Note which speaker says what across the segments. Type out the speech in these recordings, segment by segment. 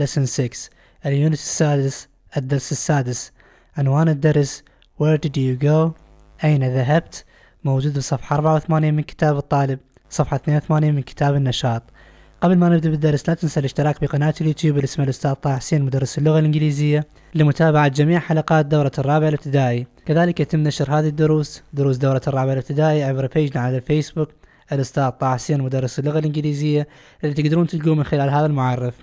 Speaker 1: lesson 6 اليونت السادس الدرس السادس عنوان الدرس Where did you go? أين ذهبت؟ موجود بصفحة 84 من كتاب الطالب صفحة 82 من كتاب النشاط قبل ما نبدأ بالدرس لا تنسى الاشتراك بقناة اليوتيوب اللي الأستاذ طه حسين مدرس اللغة الإنجليزية لمتابعة جميع حلقات دورة الرابع الابتدائي كذلك يتم نشر هذه الدروس دروس دورة الرابع الابتدائي عبر بيجنا على الفيسبوك الأستاذ طه حسين مدرس اللغة الإنجليزية اللي تقدرون تلقوه من خلال هذا المعرف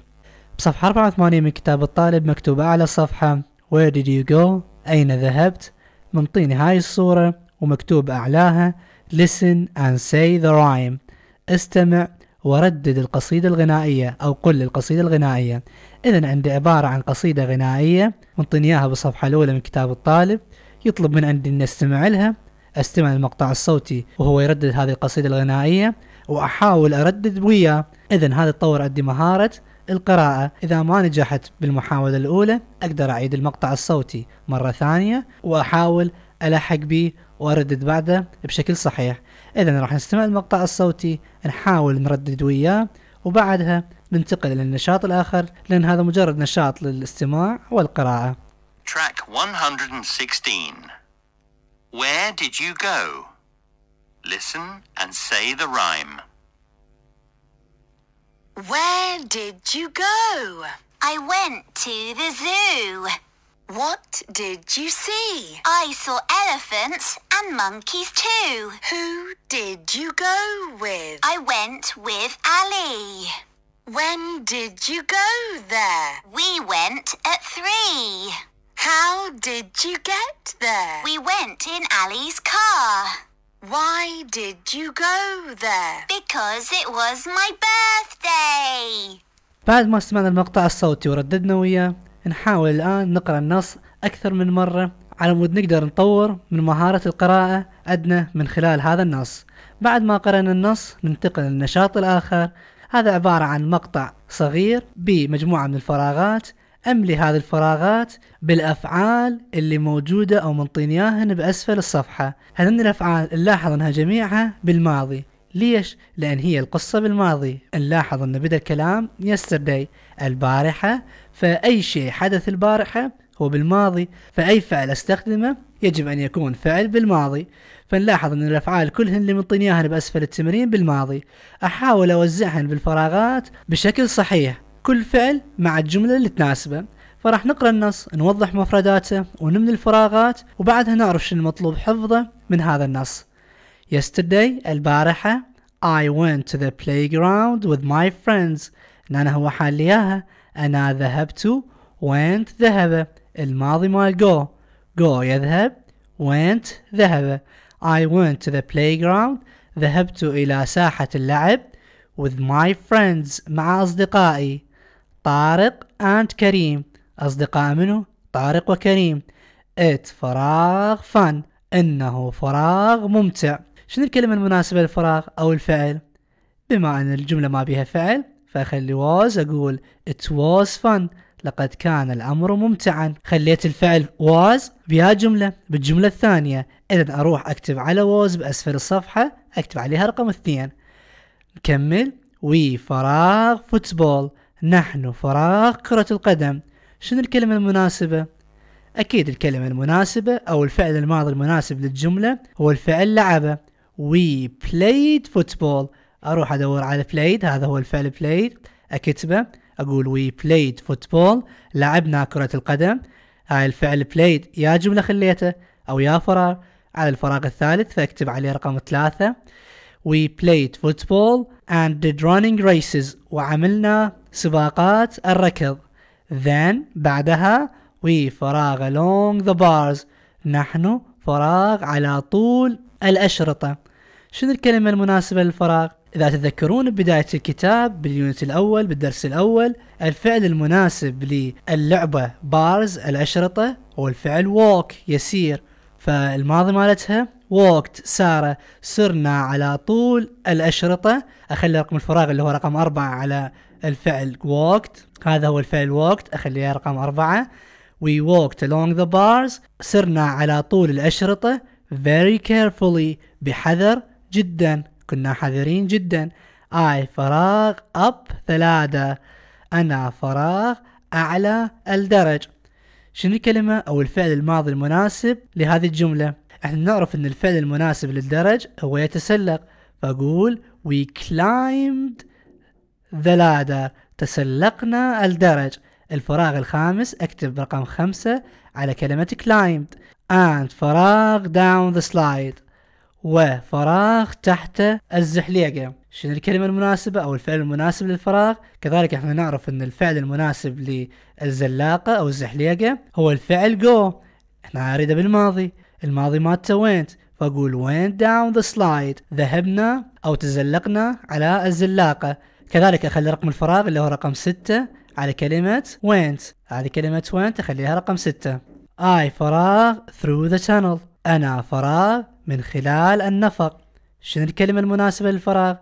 Speaker 1: بصفحة 84 من كتاب الطالب مكتوب أعلى الصفحة Where did you go؟ أين ذهبت؟ منطيني هاي الصورة ومكتوب أعلاها Listen and say the rhyme استمع وردد القصيدة الغنائية أو قل القصيدة الغنائية إذا عندي عبارة عن قصيدة غنائية منطيني إياها بالصفحة الأولى من كتاب الطالب يطلب من عندي أن أستمع لها أستمع للمقطع الصوتي وهو يردد هذه القصيدة الغنائية وأحاول أردد وياه إذا هذا تطور عندي مهارة القراءة إذا ما نجحت بالمحاولة الأولى أقدر أعيد المقطع الصوتي مرة ثانية وأحاول ألحق به وأردد بعده بشكل صحيح إذا راح نستمع المقطع الصوتي نحاول نردد وياه وبعدها ننتقل إلى النشاط الآخر لأن هذا مجرد نشاط للاستماع والقراءة Track 116 Where did you go? Listen and say the rhyme. Where did you go? I went to the zoo. What did you see? I saw elephants and monkeys too. Who did you go with? I went with Ali. When did you go there? We went at three. How did you get there? We went in Ali's car. Why did you go there? Because it was my birthday. birthday! بعد ما سمعنا المقطع الصوتي ورددنا وياه نحاول الآن نقرأ النص أكثر من مرة على مود نقدر نطور من مهارة القراءة أدنى من خلال هذا النص بعد ما قرأنا النص ننتقل للنشاط الآخر هذا عبارة عن مقطع صغير بمجموعة من الفراغات أملي هذه الفراغات بالأفعال اللي موجودة أو منطينياهن بأسفل الصفحة هذين الأفعال نلاحظ أنها جميعها بالماضي ليش؟ لأن هي القصة بالماضي نلاحظ أن بدأ الكلام يسترداي البارحة فأي شيء حدث البارحة هو بالماضي فأي فعل أستخدمه يجب أن يكون فعل بالماضي فنلاحظ أن الأفعال كلهن اللي منطيني بأسفل التمرين بالماضي أحاول أوزعهن بالفراغات بشكل صحيح كل فعل مع الجملة اللي تناسبه فراح نقرا النص نوضح مفرداته ونملي الفراغات وبعدها نعرف شنو المطلوب حفظه من هذا النص yesterday البارحة I went to the playground with my friends نانا هو حال إياها أنا ذهبت went ذهب الماضي مال go go يذهب went ذهب I went to the playground ذهبت إلى ساحة اللعب with my friends مع أصدقائي طارق and كريم أصدقاء منه طارق وكريم it فراغ fun إنه فراغ ممتع شنو الكلمة المناسبة للفراغ أو الفعل بما أن الجملة ما بها فعل فأخلي was أقول it was fun لقد كان الأمر ممتعا خليت الفعل was بها جملة بالجملة الثانية إذا أروح أكتب على was بأسفل الصفحة أكتب عليها رقم اثنين نكمل وي فراغ فوتبول نحن فراغ كرة القدم شنو الكلمة المناسبة؟ أكيد الكلمة المناسبة أو الفعل الماضي المناسب للجملة هو الفعل لعبة we played football اروح ادور على played هذا هو الفعل played اكتبه اقول we played football لعبنا كرة القدم هاي الفعل played يا جملة خليته او يا فراغ على الفراغ الثالث فاكتب عليه رقم ثلاثة we played football and did running races وعملنا سباقات الركض then بعدها we فراغ along the bars نحن فراغ على طول الأشرطة شنو الكلمة المناسبة للفراغ؟ إذا تتذكرون بداية الكتاب باليونت الأول بالدرس الأول الفعل المناسب للعبة بارز الأشرطة هو الفعل walk يسير فالماضي مالتها ووكت سارة سرنا على طول الأشرطة أخلي رقم الفراغ اللي هو رقم أربعة على الفعل ووكت هذا هو الفعل ووكت أخليه رقم أربعة We walked along the bars سرنا على طول الأشرطة very carefully بحذر جدا كنا حذرين جدا I فراغ up ثلاثة أنا فراغ أعلى الدرج شنو الكلمة أو الفعل الماضي المناسب لهذه الجملة احنا نعرف أن الفعل المناسب للدرج هو يتسلق فأقول we climbed the ladder تسلقنا الدرج الفراغ الخامس اكتب رقم خمسة على كلمة climbed and فراغ down the slide وفراغ تحت الزحليقة شنو الكلمة المناسبة أو الفعل المناسب للفراغ كذلك احنا نعرف أن الفعل المناسب للزلاقة أو الزحليقة هو الفعل go احنا أريده بالماضي الماضي مالته وينت فأقول went down the slide ذهبنا أو تزلقنا على الزلاقة كذلك أخلي رقم الفراغ اللي هو رقم ستة على كلمة went هذه كلمة went أخليها رقم ستة I فراغ through the channel أنا فراغ من خلال النفق شنو الكلمة المناسبة للفراغ؟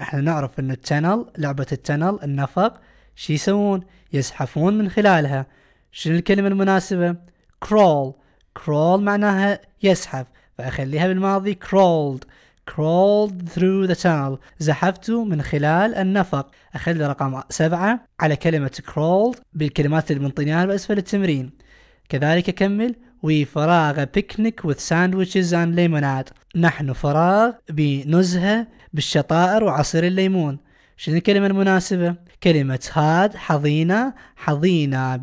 Speaker 1: احنا نعرف ان التنل لعبة التنل النفق شي يسوون؟ يزحفون من خلالها شنو الكلمة المناسبة؟ crawl crawl معناها يزحف فأخليها بالماضي crawled crawled through the tunnel زحفت من خلال النفق أخلي رقم سبعة على كلمة crawled بالكلمات اللي بنطيناها بأسفل التمرين كذلك كمل وي فراغ بيكنيك with اند and نحن فراغ بنزهة بالشطائر وعصير الليمون شنو الكلمة المناسبة؟ كلمة هاد حظينا حظينا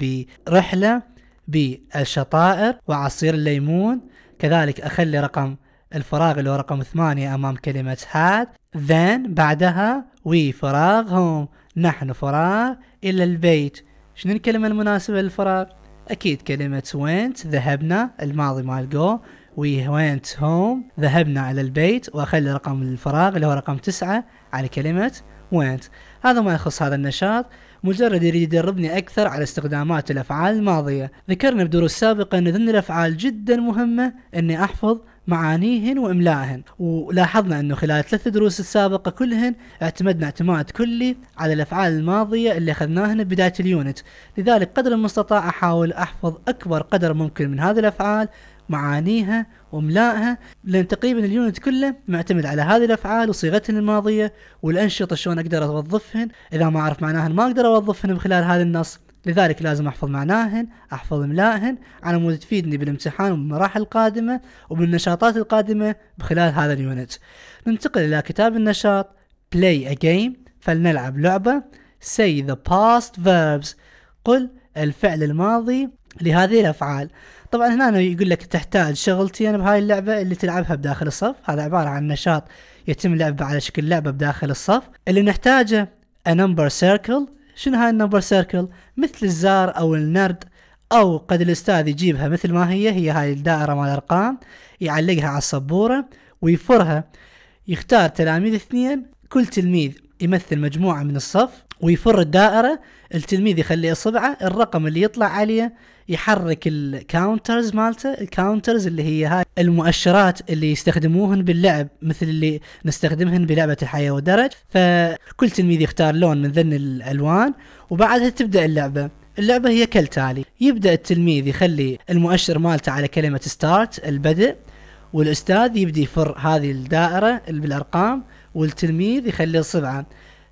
Speaker 1: برحلة بالشطائر وعصير الليمون كذلك أخلي رقم الفراغ اللي هو رقم ثمانية أمام كلمة هاد then بعدها وي فراغ هوم نحن فراغ إلى البيت شنو الكلمة المناسبة للفراغ؟ اكيد كلمه وينت ذهبنا الماضي مال جو وي وينت هوم ذهبنا على البيت واخلي رقم الفراغ اللي هو رقم تسعة على كلمه وينت هذا ما يخص هذا النشاط مجرد يريد يدربني أكثر على استخدامات الأفعال الماضية ذكرنا بدروس سابقة أن ذن الأفعال جدا مهمة أني أحفظ معانيهن وإملائهن ولاحظنا أنه خلال ثلاث دروس السابقة كلهن اعتمدنا اعتماد كلي على الأفعال الماضية اللي أخذناهن بداية اليونت لذلك قدر المستطاع أحاول أحفظ أكبر قدر ممكن من هذه الأفعال معانيها واملائها لان تقريبا اليونت كله معتمد على هذه الافعال وصيغتهن الماضيه والانشطه شلون اقدر اوظفهن اذا ما اعرف معناهن ما اقدر اوظفهن من خلال هذا النص لذلك لازم أحفظ معناهن أحفظ إملائهن على مود تفيدني بالامتحان وبالمراحل القادمة وبالنشاطات القادمة بخلال هذا اليونت ننتقل إلى كتاب النشاط play a game فلنلعب لعبة say the past verbs قل الفعل الماضي لهذه الأفعال طبعا هنا يقول لك تحتاج شغلتين بهاي اللعبة اللي تلعبها بداخل الصف هذا عبارة عن نشاط يتم لعبه على شكل لعبة بداخل الصف اللي نحتاجه a number circle شنو هاي النمبر سيركل مثل الزار او النرد او قد الاستاذ يجيبها مثل ما هي هي هاي الدائره مال الارقام يعلقها على السبوره ويفرها يختار تلاميذ اثنين كل تلميذ يمثل مجموعه من الصف ويفر الدائره التلميذ يخلي اصبعه الرقم اللي يطلع عليه يحرك الكاونترز مالته الكاونترز اللي هي هاي المؤشرات اللي يستخدموهن باللعب مثل اللي نستخدمهن بلعبه الحياه والدرج فكل تلميذ يختار لون من ذن الالوان وبعدها تبدا اللعبه اللعبة هي كالتالي يبدأ التلميذ يخلي المؤشر مالته على كلمة ستارت البدء والأستاذ يبدي يفر هذه الدائرة بالأرقام والتلميذ يخلي صبعه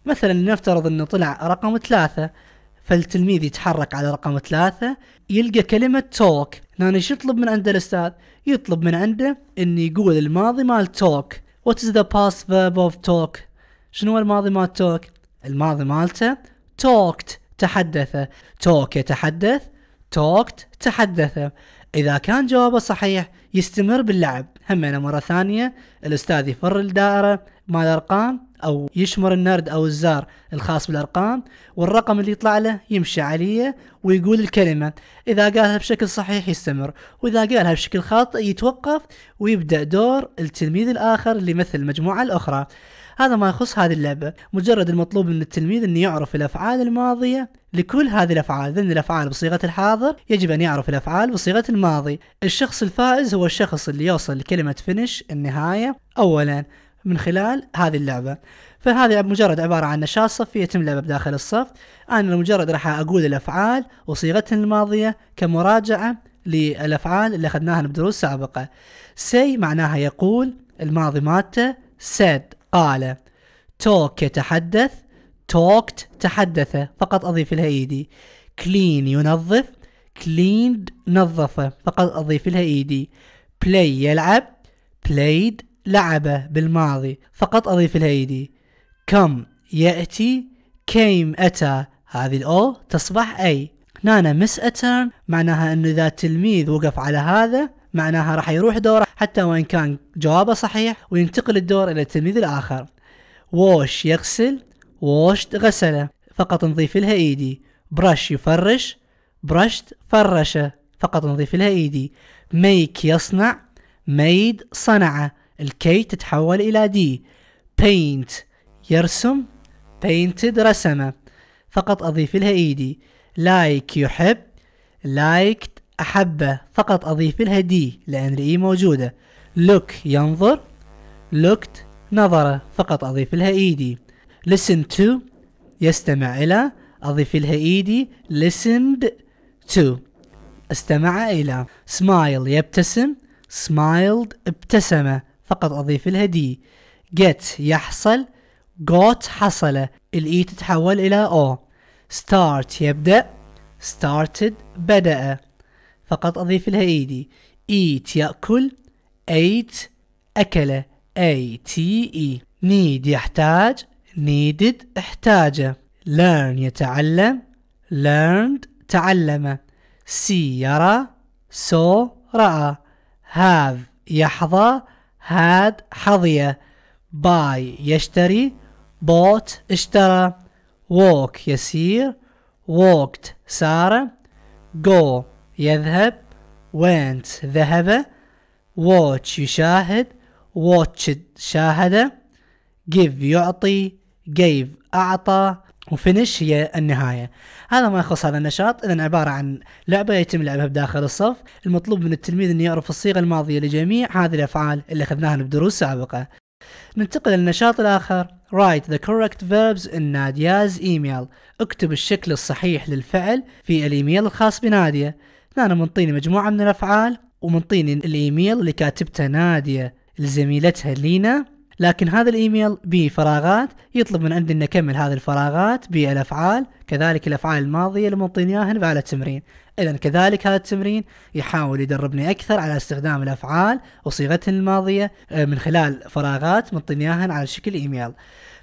Speaker 1: مثلا لنفترض انه طلع رقم ثلاثة فالتلميذ يتحرك على رقم ثلاثة يلقى كلمة توك هنا ايش يطلب من عنده الاستاذ؟ يطلب من عنده انه يقول الماضي مال توك وات از ذا باست فيرب اوف توك شنو الماضي مال توك؟ الماضي مالته توكت تحدث توك يتحدث توكت تحدث إذا كان جوابه صحيح يستمر باللعب همنا مرة ثانية الأستاذ يفر الدائرة مع الأرقام أو يشمر النرد أو الزار الخاص بالأرقام والرقم اللي يطلع له يمشي عليه ويقول الكلمة إذا قالها بشكل صحيح يستمر وإذا قالها بشكل خاطئ يتوقف ويبدأ دور التلميذ الآخر اللي يمثل المجموعة الأخرى هذا ما يخص هذه اللعبة مجرد المطلوب من التلميذ أن يعرف الأفعال الماضية لكل هذه الأفعال لأن الأفعال بصيغة الحاضر يجب أن يعرف الأفعال بصيغة الماضي الشخص الفائز هو الشخص اللي يوصل لكلمة فينش النهاية أولا من خلال هذه اللعبة فهذه مجرد عبارة عن نشاط صفي يتم لعبه بداخل الصف أنا مجرد راح أقول الأفعال وصيغتها الماضية كمراجعة للأفعال اللي أخذناها بدروس سابقة سي معناها يقول الماضي مالته said قال توك يتحدث توكت تحدث فقط أضيف لها إيدي كلين ينظف cleaned نظف فقط أضيف لها إيدي play يلعب played لعب بالماضي فقط أضيف لها إيدي come يأتي came أتى هذه الأو تصبح أي نانا miss a معناها أنه إذا تلميذ وقف على هذا معناها راح يروح دوره حتى وإن كان جوابه صحيح وينتقل الدور إلى التلميذ الآخر ووش يغسل ووشت غسله فقط نضيف لها إيدي برش يفرش برشت فرشه فقط نضيف لها إيدي ميك يصنع ميد صنعه الكي تتحول إلى دي بينت يرسم بينتد رسمه فقط أضيف لها إيدي لايك like يحب لايك أحبه فقط أضيف لها دي لأن الإي موجودة look ينظر looked نظرة فقط أضيف لها إيدي listen to يستمع إلى أضيف لها إيدي listened to استمع إلى smile يبتسم smiled ابتسم فقط أضيف لها دي get يحصل got حصل الإي e تتحول إلى أو start يبدأ started بدأ فقط أضيف لها إيدي eat يأكل إيت أكل أي تي إي نيد يحتاج نيدد احتاج learn يتعلم learned تعلم سي يرى سو رأى have يحظى had حظي باي يشتري bought اشترى walk يسير walked سار go يذهب went ذهب watch يشاهد watched شاهد give يعطي gave أعطى وفينش هي النهاية هذا ما يخص هذا النشاط إذا عبارة عن لعبة يتم لعبها بداخل الصف المطلوب من التلميذ أن يعرف الصيغة الماضية لجميع هذه الأفعال اللي أخذناها بدروس سابقة ننتقل للنشاط الآخر Write the correct verbs in Nadia's email اكتب الشكل الصحيح للفعل في الإيميل الخاص بنادية هنا انا منطيني مجموعه من الافعال ومنطيني الايميل اللي كاتبته ناديه لزميلتها لينا لكن هذا الايميل به فراغات يطلب من عندي ان اكمل هذه الفراغات بالافعال كذلك الافعال الماضيه اللي منطيني اياها على التمرين اذا كذلك هذا التمرين يحاول يدربني اكثر على استخدام الافعال وصيغتهن الماضيه آه، من خلال فراغات منطيني اياها على شكل ايميل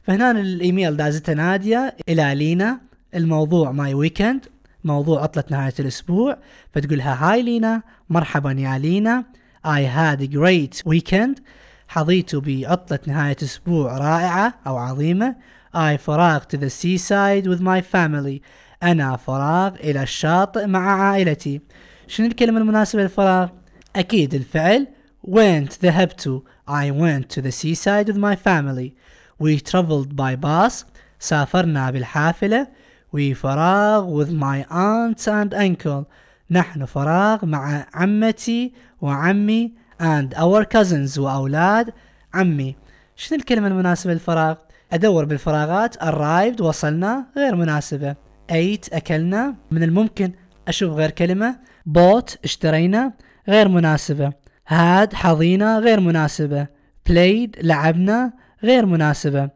Speaker 1: فهنا الايميل دازته ناديه الى لينا الموضوع ماي ويكند موضوع عطلة نهاية الأسبوع فتقولها هاي لينا مرحبا يا لينا I had a great weekend حظيت بعطلة نهاية أسبوع رائعة أو عظيمة I فراغ to the seaside with my family أنا فراغ إلى الشاطئ مع عائلتي شنو الكلمة المناسبة للفراغ؟ أكيد الفعل went ذهبت I went to the seaside with my family We traveled by bus سافرنا بالحافلة we فراغ with my aunts and uncle نحن فراغ مع عمتي وعمي and our cousins وأولاد عمي شنو الكلمة المناسبة للفراغ؟ أدور بالفراغات arrived وصلنا غير مناسبة ate أكلنا من الممكن أشوف غير كلمة bought اشترينا غير مناسبة had حظينا غير مناسبة played لعبنا غير مناسبة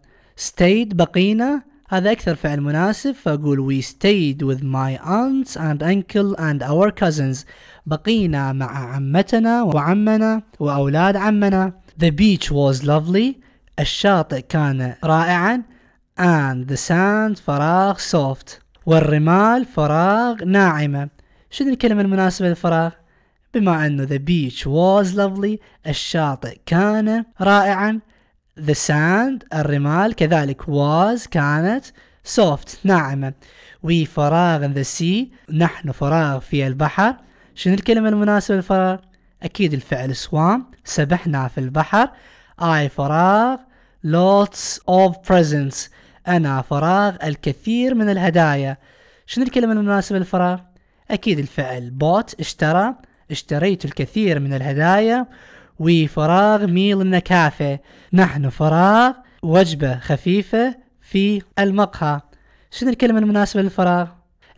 Speaker 1: stayed بقينا هذا أكثر فعل مناسب فأقول we stayed with my aunts and uncle and our cousins بقينا مع عمتنا وعمنا وأولاد عمنا the beach was lovely الشاطئ كان رائعا and the sand فراغ soft والرمال فراغ ناعمة شنو الكلمة المناسبة للفراغ؟ بما أنه the beach was lovely الشاطئ كان رائعا The sand الرمال كذلك was كانت soft ناعمة we فراغ in the sea نحن فراغ في البحر شنو الكلمة المناسبة للفراغ؟ أكيد الفعل swam سبحنا في البحر I فراغ lots of presents أنا فراغ الكثير من الهدايا شنو الكلمة المناسبة للفراغ؟ أكيد الفعل bought اشترى اشتريت الكثير من الهدايا وفراغ ميل النكافة نحن فراغ وجبة خفيفة في المقهى شنو الكلمة المناسبة للفراغ؟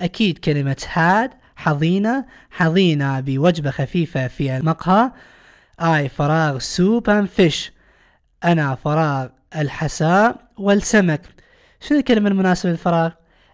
Speaker 1: أكيد كلمة هاد حظينا حظينا بوجبة خفيفة في المقهى آي فراغ سوب أند فيش أنا فراغ الحساء والسمك شنو الكلمة المناسبة للفراغ؟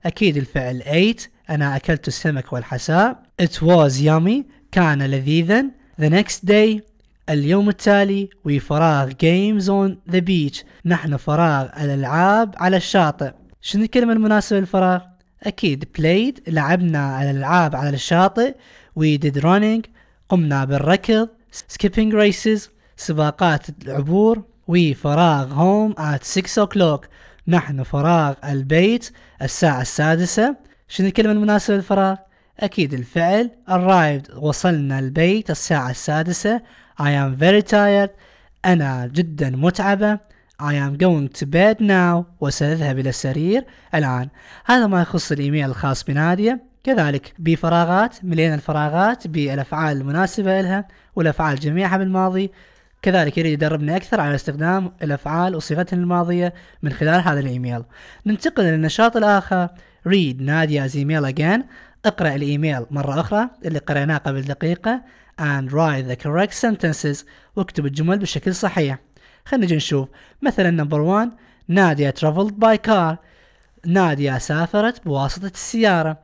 Speaker 1: أكيد الفعل ate أنا أكلت السمك والحساء It was yummy كان لذيذا The next day اليوم التالي وي فراغ جيمز اون ذا بيتش نحن فراغ الالعاب على الشاطئ شنو الكلمة المناسبة للفراغ؟ أكيد بلايد لعبنا الألعاب على الشاطئ وي ديد رانينج قمنا بالركض سكيبينج ريسز سباقات العبور وي فراغ هوم ات 6 o'clock نحن فراغ البيت الساعة السادسة شنو الكلمة المناسبة للفراغ؟ أكيد الفعل arrived وصلنا البيت الساعة السادسة I am very tired أنا جدا متعبة I am going to bed now وسأذهب إلى السرير الآن هذا ما يخص الإيميل الخاص بنادية كذلك بفراغات ملينا الفراغات بالأفعال المناسبة لها والأفعال جميعها بالماضي كذلك يريد يدربنا أكثر على استخدام الأفعال وصفتها الماضية من خلال هذا الإيميل ننتقل للنشاط الآخر read Nadia's email again اقرأ الإيميل مرة أخرى اللي قرأناه قبل دقيقة and write the correct sentences واكتب الجمل بشكل صحيح خلينا نجي نشوف مثلا نمبر 1 نادية traveled by car نادية سافرت بواسطة السيارة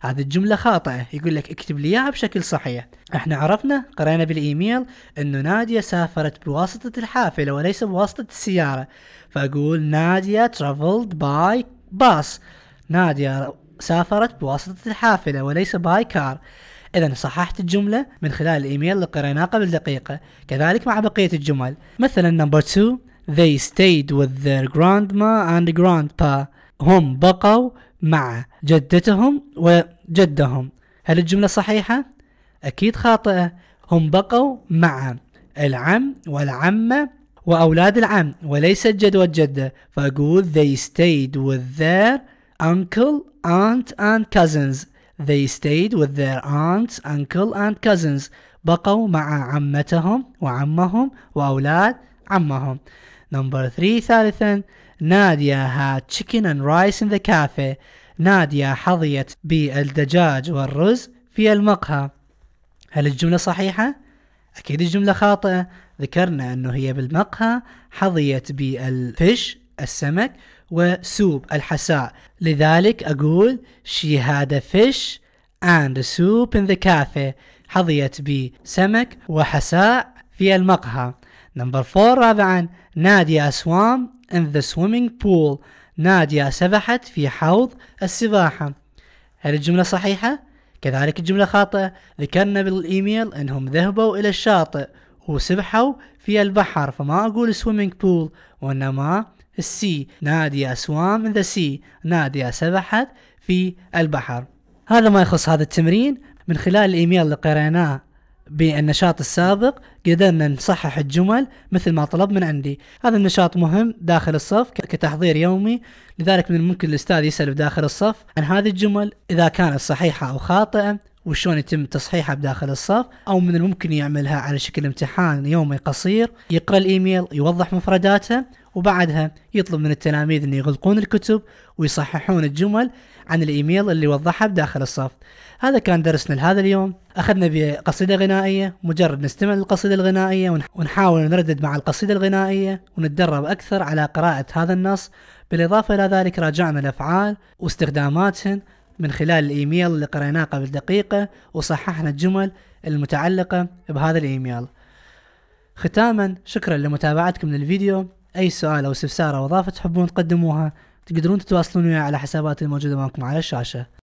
Speaker 1: هذه الجملة خاطئة يقول لك اكتب لي اياها بشكل صحيح احنا عرفنا قرينا بالايميل انه نادية سافرت بواسطة الحافلة وليس بواسطة السيارة فاقول نادية traveled by bus نادية سافرت بواسطة الحافلة وليس باي كار إذا صححت الجملة من خلال الإيميل اللي قريناه قبل دقيقة كذلك مع بقية الجمل مثلا نمبر 2 They stayed with their grandma and grandpa هم بقوا مع جدتهم وجدهم هل الجملة صحيحة؟ أكيد خاطئة هم بقوا مع العم والعمة وأولاد العم وليس الجد والجدة فأقول they stayed with their uncle aunt and cousins They stayed with their aunts, uncle and cousins. بقوا مع عمتهم وعمهم وأولاد عمهم. Number three ثالثا نادية had chicken and rice in the cafe. نادية حظيت بالدجاج والرز في المقهى. هل الجملة صحيحة؟ أكيد الجملة خاطئة. ذكرنا أنه هي بالمقهى حظيت بالفش السمك وسوب الحساء لذلك أقول she had a fish and a soup in the cafe حظيت بسمك وحساء في المقهى نمبر فور رابعا نادية swam in the swimming pool نادية سبحت في حوض السباحة هل الجملة صحيحة؟ كذلك الجملة خاطئة ذكرنا بالإيميل أنهم ذهبوا إلى الشاطئ وسبحوا في البحر فما أقول swimming pool وإنما السي نادية أسوام ذا سي نادية سبحت في البحر هذا ما يخص هذا التمرين من خلال الإيميل اللي قريناه بالنشاط السابق قدرنا نصحح الجمل مثل ما طلب من عندي هذا النشاط مهم داخل الصف كتحضير يومي لذلك من الممكن الأستاذ يسأل داخل الصف عن هذه الجمل إذا كانت صحيحة أو خاطئة وشون يتم تصحيحها بداخل الصف او من الممكن يعملها على شكل امتحان يومي قصير يقرا الايميل يوضح مفرداته وبعدها يطلب من التلاميذ ان يغلقون الكتب ويصححون الجمل عن الايميل اللي وضحها بداخل الصف هذا كان درسنا لهذا اليوم اخذنا بقصيده غنائيه مجرد نستمع للقصيده الغنائيه ونحاول نردد مع القصيده الغنائيه ونتدرب اكثر على قراءه هذا النص بالاضافه الى ذلك راجعنا الافعال واستخداماتهن من خلال الإيميل اللي قريناه قبل دقيقة وصححنا الجمل المتعلقة بهذا الإيميل ختاما شكرا لمتابعتكم للفيديو أي سؤال أو استفسار أو إضافة تحبون تقدموها تقدرون تتواصلون وياي على حساباتي الموجودة معكم على الشاشة